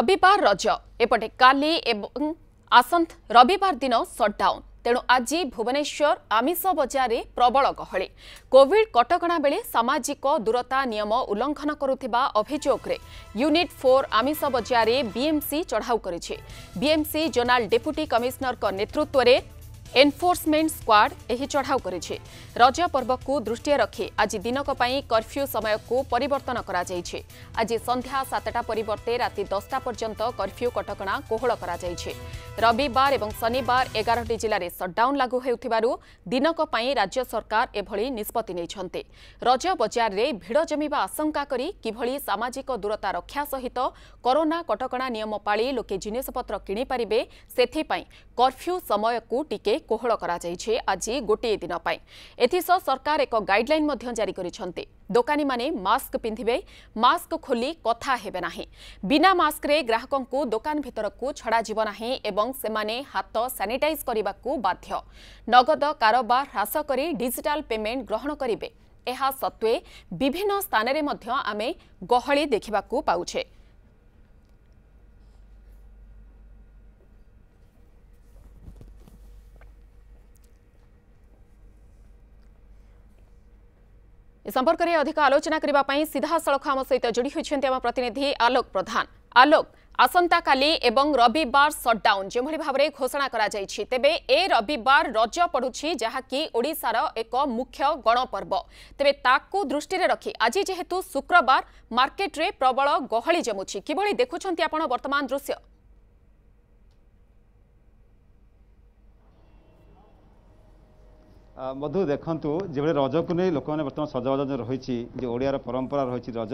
ରବିବାର ରଜ ଏପଟେ କାଲି ଏବଂ ଆସନ୍ତ ରବିବାର ଦିନ ସଟ୍ଡାଉନ୍ ତେଣୁ ଆଜି ଭୁବନେଶ୍ୱର ଆମିଷ ବଜାରରେ ପ୍ରବଳ ଗହଳି କୋଭିଡ୍ କଟକଣା ବେଳେ ସାମାଜିକ ଦୂରତା ନିୟମ ଉଲ୍ଲଙ୍ଘନ କରୁଥିବା ଅଭିଯୋଗରେ ୟୁନିଟ୍ ଫୋର୍ ଆମିଷ ବଜାରରେ ବିଏମ୍ସି ଚଢ଼ାଉ କରିଛି ବିଏମ୍ସି ଜୋନାଲ୍ ଡେପୁଟି କମିଶନରଙ୍କ ନେତୃତ୍ୱରେ ଏନ୍ଫୋର୍ସମେଣ୍ଟ ସ୍କ୍ୱାଡ୍ ଏହି ଚଢ଼ାଉ କରିଛି ରଜ ପର୍ବକୁ ଦୃଷ୍ଟିରେ ରଖି ଆଜି ଦିନକ ପାଇଁ କର୍ଫ୍ୟୁ ସମୟକୁ ପରିବର୍ତ୍ତନ କରାଯାଇଛି ଆଜି ସନ୍ଧ୍ୟା ସାତଟା ପରିବର୍ତ୍ତେ ରାତି ଦଶଟା ପର୍ଯ୍ୟନ୍ତ କର୍ଫ୍ୟୁ କଟକଣା କୋହଳ କରାଯାଇଛି ରବିବାର ଏବଂ ଶନିବାର ଏଗାରଟି ଜିଲ୍ଲାରେ ସଟ୍ଡାଉନ୍ ଲାଗୁ ହେଉଥିବାରୁ ଦିନକ ପାଇଁ ରାଜ୍ୟ ସରକାର ଏଭଳି ନିଷ୍ପତ୍ତି ନେଇଛନ୍ତି ରଜ ବଜାରରେ ଭିଡ଼ ଜମିବା ଆଶଙ୍କା କରି କିଭଳି ସାମାଜିକ ଦୂରତା ରକ୍ଷା ସହିତ କରୋନା କଟକଣା ନିୟମ ପାଳି ଲୋକେ ଜିନିଷପତ୍ର କିଣିପାରିବେ ସେଥିପାଇଁ କର୍ଫ୍ୟୁ ସମୟକୁ ଟିକେ କୋହଳ କରାଯାଇଛି ଆଜି ଗୋଟିଏ ଦିନ ପାଇଁ ଏଥିସହ ସରକାର ଏକ ଗାଇଡ୍ଲାଇନ୍ ମଧ୍ୟ ଜାରି କରିଛନ୍ତି ଦୋକାନୀମାନେ ମାସ୍କ ପିନ୍ଧିବେ ମାସ୍କ ଖୋଲି କଥା ହେବେ ନାହିଁ ବିନା ମାସ୍କରେ ଗ୍ରାହକଙ୍କୁ ଦୋକାନ ଭିତରକୁ ଛଡ଼ାଯିବ ନାହିଁ ଏବଂ ସେମାନେ ହାତ ସାନିଟାଇଜ୍ କରିବାକୁ ବାଧ୍ୟ ନଗଦ କାରବାର ହ୍ରାସ କରି ଡିଜିଟାଲ୍ ପେମେଣ୍ଟ ଗ୍ରହଣ କରିବେ ଏହା ସତ୍ତ୍ୱେ ବିଭିନ୍ନ ସ୍ଥାନରେ ମଧ୍ୟ ଆମେ ଗହଳି ଦେଖିବାକୁ ପାଉଛେ ଏ ସମ୍ପର୍କରେ ଅଧିକ ଆଲୋଚନା କରିବା ପାଇଁ ସିଧାସଳଖ ଆମ ସହିତ ଯୋଡ଼ି ହୋଇଛନ୍ତି ଆମ ପ୍ରତିନିଧି ଆଲୋକ ପ୍ରଧାନ ଆଲୋକ ଆସନ୍ତାକାଲି ଏବଂ ରବିବାର ସଟ୍ଡାଉନ୍ ଯେଉଁଭଳି ଭାବରେ ଘୋଷଣା କରାଯାଇଛି ତେବେ ଏ ରବିବାର ରଜ ପଡ଼ୁଛି ଯାହାକି ଓଡ଼ିଶାର ଏକ ମୁଖ୍ୟ ଗଣପର୍ବ ତେବେ ତାକୁ ଦୃଷ୍ଟିରେ ରଖି ଆଜି ଯେହେତୁ ଶୁକ୍ରବାର ମାର୍କେଟରେ ପ୍ରବଳ ଗହଳି ଜମୁଛି କିଭଳି ଦେଖୁଛନ୍ତି ଆପଣ ବର୍ତ୍ତମାନ ଦୃଶ୍ୟ ବନ୍ଧୁ ଦେଖନ୍ତୁ ଯେଭଳି ରଜକୁ ନେଇ ଲୋକମାନେ ବର୍ତ୍ତମାନ ସଜବାଜ ଯେଉଁ ରହିଛି ଯେ ଓଡ଼ିଆର ପରମ୍ପରା ରହିଛି ରଜ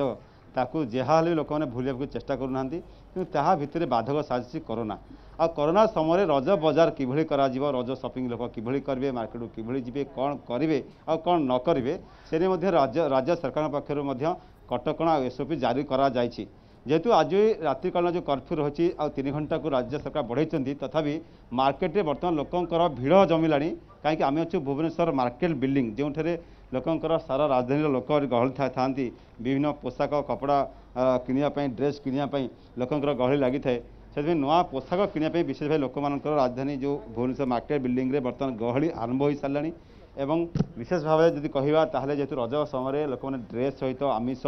ତାକୁ ଯାହା ହେଲେ ବି ଲୋକମାନେ ଭୁଲିବାକୁ ଚେଷ୍ଟା କରୁନାହାନ୍ତି କିନ୍ତୁ ତାହା ଭିତରେ ବାଧକ ସାଜିଛି କରୋନା ଆଉ କରୋନା ସମୟରେ ରଜ ବଜାର କିଭଳି କରାଯିବ ରଜ ସପିଂ ଲୋକ କିଭଳି କରିବେ ମାର୍କେଟକୁ କିଭଳି ଯିବେ କ'ଣ କରିବେ ଆଉ କ'ଣ ନ କରିବେ ସେ ନେଇ ମଧ୍ୟ ରାଜ୍ୟ ରାଜ୍ୟ ସରକାରଙ୍କ ପକ୍ଷରୁ ମଧ୍ୟ କଟକଣା ଆଉ ଏସ୍ଓପି ଜାରି କରାଯାଇଛି ଯେହେତୁ ଆଜି ରାତ୍ରିକାଳୀନ ଯେଉଁ କର୍ଫ୍ୟୁ ରହିଛି ଆଉ ତିନି ଘଣ୍ଟାକୁ ରାଜ୍ୟ ସରକାର ବଢ଼େଇଛନ୍ତି ତଥାପି ମାର୍କେଟରେ ବର୍ତ୍ତମାନ ଲୋକଙ୍କର ଭିଡ଼ ଜମିଲାଣି କାହିଁକି ଆମେ ଅଛୁ ଭୁବନେଶ୍ୱର ମାର୍କେଟ ବିଲ୍ଡିଂ ଯେଉଁଠାରେ ଲୋକଙ୍କର ସାରା ରାଜଧାନୀର ଲୋକ ଗହଳି ଥାଆନ୍ତି ବିଭିନ୍ନ ପୋଷାକ କପଡ଼ା କିଣିବା ପାଇଁ ଡ୍ରେସ୍ କିଣିବା ପାଇଁ ଲୋକଙ୍କର ଗହଳି ଲାଗିଥାଏ ସେଥିପାଇଁ ନୂଆ ପୋଷାକ କିଣିବା ପାଇଁ ବିଶେଷ ଭାବେ ଲୋକମାନଙ୍କର ରାଜଧାନୀ ଯେଉଁ ଭୁବନେଶ୍ୱର ମାର୍କେଟ ବିଲ୍ଡିଂରେ ବର୍ତ୍ତମାନ ଗହଳି ଆରମ୍ଭ ହୋଇସାରିଲାଣି ଏବଂ ବିଶେଷ ଭାବେ ଯଦି କହିବା ତାହେଲେ ଯେହେତୁ ରଜ ସମୟରେ ଲୋକମାନେ ଡ୍ରେସ୍ ସହିତ ଆମିଷ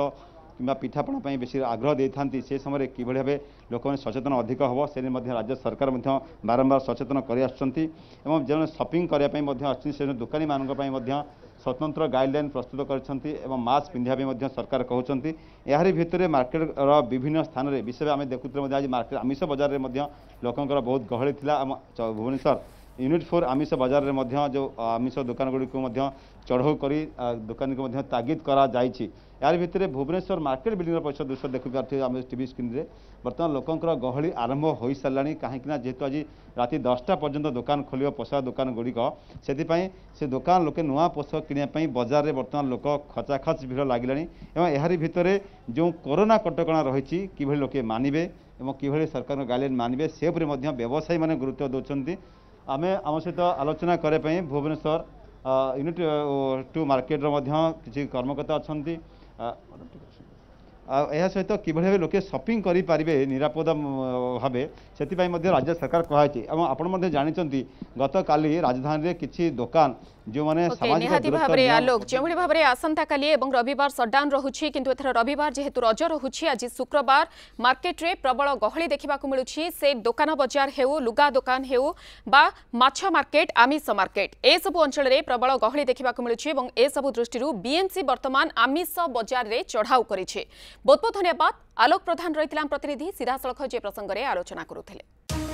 কিংবা পিঠাপଣା ପାଇଁ ବେଶୀ ଆଗ୍ରହ ଦେଇଥାନ୍ତି ସେ ସମୟରେ କିଭଳି ଭାବେ ଲୋକମାନେ ସଚେତନ ଅଧିକ ହେବ ସେ ନେଇ ମଧ୍ୟ ରାଜ୍ୟ ସରକାର ମଧ୍ୟ ବାରମ୍ବାର ସଚେତନ କରିଆସୁଛନ୍ତି ଏବଂ ଯେଉଁମାନେ ସପିଂ କରିବା ପାଇଁ ମଧ୍ୟ ଆସୁଛନ୍ତି ସେ ଦୋକାନୀମାନଙ୍କ ପାଇଁ ମଧ୍ୟ ସ୍ୱତନ୍ତ୍ର ଗାଇଡ଼ଲାଇନ୍ ପ୍ରସ୍ତୁତ କରିଛନ୍ତି ଏବଂ ମାସ୍କ ପିନ୍ଧିବା ପାଇଁ ମଧ୍ୟ ସରକାର କହୁଛନ୍ତି ଏହାରି ଭିତରେ ମାର୍କେଟର ବିଭିନ୍ନ ସ୍ଥାନରେ ବିଶେଷ ଆମେ ଦେଖୁଥିଲେ ମଧ୍ୟ ଆଜି ମାର୍କେଟ ଆମିଷ ବଜାରରେ ମଧ୍ୟ ଲୋକଙ୍କର ବହୁତ ଗହଳି ଥିଲା ଆମ ଭୁବନେଶ୍ୱର ୟୁନିଟ୍ ଫୋର୍ ଆମିଷ ବଜାରରେ ମଧ୍ୟ ଯେଉଁ ଆମିଷ ଦୋକାନଗୁଡ଼ିକୁ ମଧ୍ୟ ଚଢ଼ଉ କରି ଦୋକାନୀକୁ ମଧ୍ୟ ତାଗିଦ କରାଯାଇଛି ଏହାର ଭିତରେ ଭୁବନେଶ୍ୱର ମାର୍କେଟ ବିଲ୍ଡିଂର ପଛ ଦୃଶ୍ୟ ଦେଖିପାରୁଥିବେ ଆମେ ଟିଭି ସ୍କ୍ରିନ୍ରେ ବର୍ତ୍ତମାନ ଲୋକଙ୍କର ଗହଳି ଆରମ୍ଭ ହୋଇସାରିଲାଣି କାହିଁକିନା ଯେହେତୁ ଆଜି ରାତି ଦଶଟା ପର୍ଯ୍ୟନ୍ତ ଦୋକାନ ଖୋଲିବ ପୋଷାକ ଦୋକାନଗୁଡ଼ିକ ସେଥିପାଇଁ ସେ ଦୋକାନ ଲୋକେ ନୂଆ ପୋଷାକ କିଣିବା ପାଇଁ ବଜାରରେ ବର୍ତ୍ତମାନ ଲୋକ ଖଚାଖଚ ଭିଡ଼ ଲାଗିଲାଣି ଏବଂ ଏହାରି ଭିତରେ ଯେଉଁ କରୋନା କଟକଣା ରହିଛି କିଭଳି ଲୋକେ ମାନିବେ ଏବଂ କିଭଳି ସରକାରଙ୍କ ଗାଇଡ଼ଲାଇନ୍ ମାନିବେ ସେ ଉପରେ ମଧ୍ୟ ବ୍ୟବସାୟୀମାନେ ଗୁରୁତ୍ୱ ଦେଉଛନ୍ତି ଆମେ ଆମ ସହିତ ଆଲୋଚନା କରିବା ପାଇଁ ଭୁବନେଶ୍ୱର ୟୁନିଟ୍ ଟୁ ମାର୍କେଟର ମଧ୍ୟ କିଛି କର୍ମକର୍ତ୍ତା ଅଛନ୍ତି ଏହା ସହିତ କିଭଳି ଭାବେ ଲୋକେ ସପିଂ କରିପାରିବେ ନିରାପଦ ଭାବେ ସେଥିପାଇଁ ମଧ୍ୟ ରାଜ୍ୟ ସରକାର କୁହାଯାଇଛି ଏବଂ ଆପଣ ମଧ୍ୟ ଜାଣିଛନ୍ତି ଗତକାଲି ରାଜଧାନୀରେ କିଛି ଦୋକାନ ଯେଉଁମାନେ ନିହାତି ଭାବରେ ଆଲୋକ ଯେଉଁଭଳି ଭାବରେ ଆସନ୍ତାକାଲି ଏବଂ ରବିବାର ସଟ୍ଡାଉନ୍ ରହୁଛି କିନ୍ତୁ ଏଥର ରବିବାର ଯେହେତୁ ରଜ ରହୁଛି ଆଜି ଶୁକ୍ରବାର ମାର୍କେଟରେ ପ୍ରବଳ ଗହଳି ଦେଖିବାକୁ ମିଳୁଛି ସେ ଦୋକାନ ବଜାର ହେଉ ଲୁଗା ଦୋକାନ ହେଉ ବା ମାଛ ମାର୍କେଟ ଆମିଷ ମାର୍କେଟ ଏସବୁ ଅଞ୍ଚଳରେ ପ୍ରବଳ ଗହଳି ଦେଖିବାକୁ ମିଳୁଛି ଏବଂ ଏସବୁ ଦୃଷ୍ଟିରୁ ବିଏମ୍ସି ବର୍ତ୍ତମାନ ଆମିଷ ବଜାରରେ ଚଢ଼ାଉ କରିଛି ବହୁତ ବହୁତ ଧନ୍ୟବାଦ ଆଲୋକ ପ୍ରଧାନ ରହିଥିଲା ଆମ ପ୍ରତିନିଧି ସିଧାସଳଖ ଯେ ପ୍ରସଙ୍ଗରେ ଆଲୋଚନା କରୁଥିଲେ